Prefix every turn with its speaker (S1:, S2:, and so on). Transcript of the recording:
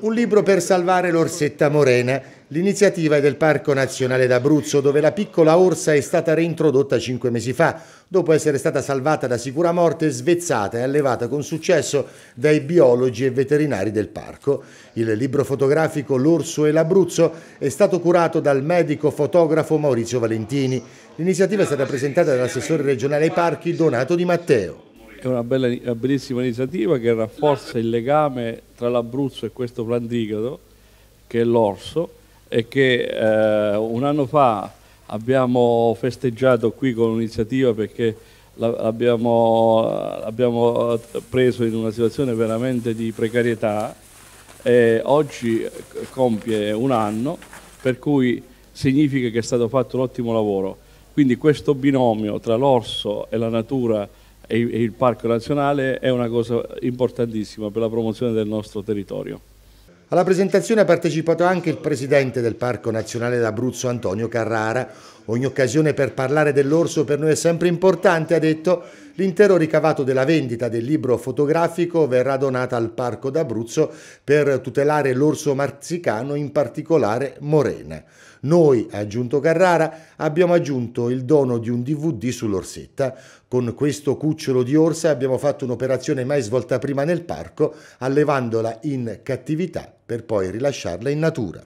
S1: Un libro per salvare l'orsetta morena. L'iniziativa è del Parco Nazionale d'Abruzzo, dove la piccola orsa è stata reintrodotta cinque mesi fa, dopo essere stata salvata da sicura morte, svezzata e allevata con successo dai biologi e veterinari del parco. Il libro fotografico L'orso e l'Abruzzo è stato curato dal medico fotografo Maurizio Valentini. L'iniziativa è stata presentata dall'assessore regionale ai parchi Donato Di
S2: Matteo. È una, bella, una bellissima iniziativa che rafforza il legame tra l'Abruzzo e questo plantigrado, che è l'orso, e che eh, un anno fa abbiamo festeggiato qui con un'iniziativa perché l'abbiamo, l'abbiamo preso in una situazione veramente di precarietà e oggi compie un anno, per cui significa che è stato fatto un ottimo lavoro. Quindi questo binomio tra l'orso e la natura e il Parco Nazionale è una cosa importantissima per la promozione del nostro territorio.
S1: Alla presentazione ha partecipato anche il presidente del Parco Nazionale d'Abruzzo Antonio Carrara, Ogni occasione per parlare dell'orso per noi è sempre importante, ha detto. L'intero ricavato della vendita del libro fotografico verrà donata al Parco d'Abruzzo per tutelare l'orso marzicano, in particolare Morena. Noi, ha aggiunto Carrara, abbiamo aggiunto il dono di un DVD sull'orsetta. Con questo cucciolo di orsa abbiamo fatto un'operazione mai svolta prima nel parco, allevandola in cattività per poi rilasciarla in natura.